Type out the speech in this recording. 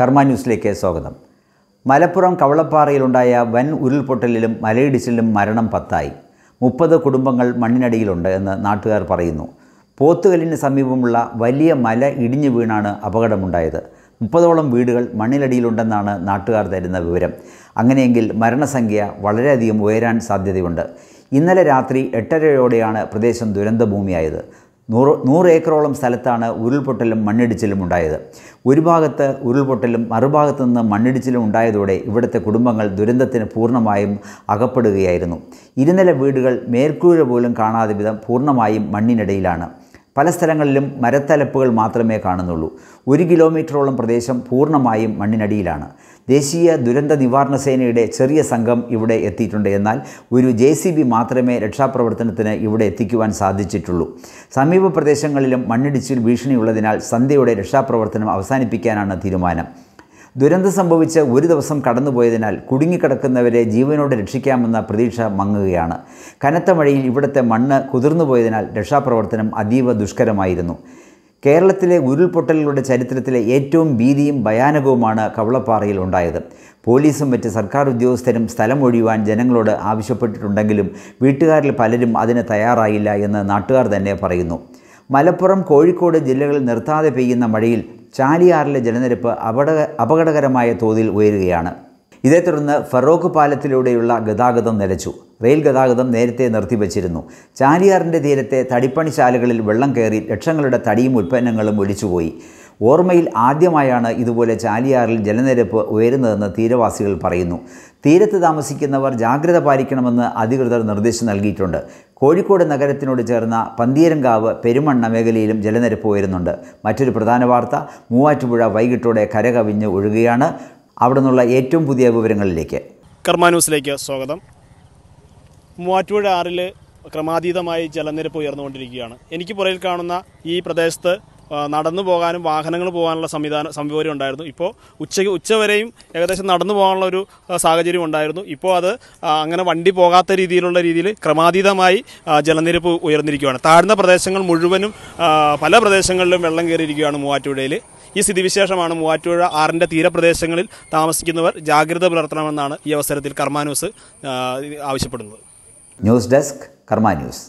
കർമ്മ ന്യൂസിലേക്ക് സ്വാഗതം മലപ്പുറം കവളപ്പാറയിലുണ്ടായ വൻ ഉരുൾപൊട്ടലിലും മലയിടിച്ചിലും മരണം പത്തായി മുപ്പത് കുടുംബങ്ങൾ മണ്ണിനടിയിലുണ്ട് എന്ന് നാട്ടുകാർ പറയുന്നു പോത്തുകല്ലിന് സമീപമുള്ള വലിയ മല ഇടിഞ്ഞു വീണാണ് അപകടമുണ്ടായത് മുപ്പതോളം വീടുകൾ മണ്ണിലടിയിലുണ്ടെന്നാണ് നാട്ടുകാർ തരുന്ന വിവരം അങ്ങനെയെങ്കിൽ മരണസംഖ്യ വളരെയധികം ഉയരാൻ സാധ്യതയുണ്ട് ഇന്നലെ രാത്രി എട്ടരയോടെയാണ് പ്രദേശം ദുരന്തഭൂമിയായത് നൂറ് നൂറ് ഏക്കറോളം സ്ഥലത്താണ് ഉരുൾപൊട്ടലും മണ്ണിടിച്ചിലും ഉണ്ടായത് ഒരു ഭാഗത്ത് ഉരുൾപൊട്ടലും മറുഭാഗത്തു നിന്ന് മണ്ണിടിച്ചിലും ഉണ്ടായതോടെ ഇവിടുത്തെ കുടുംബങ്ങൾ ദുരന്തത്തിന് പൂർണ്ണമായും അകപ്പെടുകയായിരുന്നു ഇരുനില വീടുകൾ മേൽക്കൂര പോലും കാണാതെ വിധം പൂർണ്ണമായും മണ്ണിനിടയിലാണ് പല സ്ഥലങ്ങളിലും മരത്തലപ്പുകൾ മാത്രമേ കാണുന്നുള്ളൂ ഒരു കിലോമീറ്ററോളം പ്രദേശം പൂർണ്ണമായും മണ്ണിനടിയിലാണ് ദേശീയ ദുരന്ത നിവാരണ സേനയുടെ ചെറിയ സംഘം ഇവിടെ എത്തിയിട്ടുണ്ട് എന്നാൽ ഒരു ജെ മാത്രമേ രക്ഷാപ്രവർത്തനത്തിന് ഇവിടെ എത്തിക്കുവാൻ സാധിച്ചിട്ടുള്ളൂ സമീപ പ്രദേശങ്ങളിലും മണ്ണിടിച്ചിൽ ഭീഷണിയുള്ളതിനാൽ സന്ധ്യയുടെ രക്ഷാപ്രവർത്തനം അവസാനിപ്പിക്കാനാണ് തീരുമാനം ദുരന്തം സംഭവിച്ച് ഒരു ദിവസം കടന്നുപോയതിനാൽ കുടുങ്ങിക്കിടക്കുന്നവരെ ജീവനോട് രക്ഷിക്കാമെന്ന പ്രതീക്ഷ മങ്ങുകയാണ് കനത്ത മഴയിൽ ഇവിടുത്തെ മണ്ണ് കുതിർന്നു പോയതിനാൽ രക്ഷാപ്രവർത്തനം അതീവ ദുഷ്കരമായിരുന്നു കേരളത്തിലെ ഉരുൾപൊട്ടലുകളുടെ ചരിത്രത്തിലെ ഏറ്റവും ഭീതിയും ഭയാനകവുമാണ് കവളപ്പാറയിൽ ഉണ്ടായത് പോലീസും മറ്റ് സർക്കാർ ഉദ്യോഗസ്ഥരും സ്ഥലം ഒഴിയുവാൻ ജനങ്ങളോട് ആവശ്യപ്പെട്ടിട്ടുണ്ടെങ്കിലും വീട്ടുകാരിൽ പലരും അതിന് തയ്യാറായില്ല എന്ന് നാട്ടുകാർ തന്നെ പറയുന്നു മലപ്പുറം കോഴിക്കോട് ജില്ലകളിൽ നിർത്താതെ പെയ്യുന്ന മഴയിൽ ചാലിയാറിലെ ജലനിരപ്പ് അപട അപകടകരമായ തോതിൽ ഉയരുകയാണ് ഇതേ തുടർന്ന് ഫറോക്ക് പാലത്തിലൂടെയുള്ള ഗതാഗതം നിലച്ചു റെയിൽ ഗതാഗതം നേരത്തെ നിർത്തിവച്ചിരുന്നു ചാലിയാറിൻ്റെ തീരത്തെ തടിപ്പണിശാലകളിൽ വെള്ളം കയറി ലക്ഷങ്ങളുടെ തടിയും ഉൽപ്പന്നങ്ങളും ഒലിച്ചുപോയി ഓർമ്മയിൽ ആദ്യമായാണ് ഇതുപോലെ ചാലിയാറിൽ ജലനിരപ്പ് ഉയരുന്നതെന്ന് തീരവാസികൾ പറയുന്നു തീരത്ത് താമസിക്കുന്നവർ ജാഗ്രത പാലിക്കണമെന്ന് അധികൃതർ നിർദ്ദേശം നൽകിയിട്ടുണ്ട് കോഴിക്കോട് നഗരത്തിനോട് ചേർന്ന പന്തീരങ്കാവ് പെരുമണ്ണ മേഖലയിലും ജലനിരപ്പ് ഉയരുന്നുണ്ട് മറ്റൊരു പ്രധാന വാർത്ത മൂവാറ്റുപുഴ വൈകിട്ടോടെ കരകവിഞ്ഞ് ഒഴുകുകയാണ് അവിടെ നിന്നുള്ള ഏറ്റവും പുതിയ വിവരങ്ങളിലേക്ക് കർമാന്യൂസിലേക്ക് സ്വാഗതം മൂവാറ്റുപുഴ ആറിൽ ക്രമാതീതമായി ജലനിരപ്പ് ഉയർന്നുകൊണ്ടിരിക്കുകയാണ് എനിക്ക് പുറയിൽ കാണുന്ന ഈ പ്രദേശത്ത് നടന്നു പോകാനും വാഹനങ്ങൾ പോകാനുള്ള സംവിധാനം സംവിധാനം ഉണ്ടായിരുന്നു ഇപ്പോൾ ഉച്ചയ്ക്ക് ഉച്ചവരെയും ഏകദേശം നടന്നു പോകാനുള്ള ഒരു സാഹചര്യം ഉണ്ടായിരുന്നു ഇപ്പോൾ അത് അങ്ങനെ വണ്ടി പോകാത്ത രീതിയിലുള്ള രീതിയിൽ ക്രമാതീതമായി ജലനിരപ്പ് ഉയർന്നിരിക്കുകയാണ് താഴ്ന്ന പ്രദേശങ്ങൾ മുഴുവനും പല പ്രദേശങ്ങളിലും വെള്ളം കയറിയിരിക്കുകയാണ് മൂവാറ്റുപുഴയിൽ ഈ സ്ഥിതിവിശേഷമാണ് മൂവാറ്റുപുഴ ആറിൻ്റെ തീരപ്രദേശങ്ങളിൽ താമസിക്കുന്നവർ ജാഗ്രത പുലർത്തണമെന്നാണ് ഈ അവസരത്തിൽ കർമാന്യൂസ് ആവശ്യപ്പെടുന്നത് ന്യൂസ് ഡെസ്ക് കർമാന്യൂസ്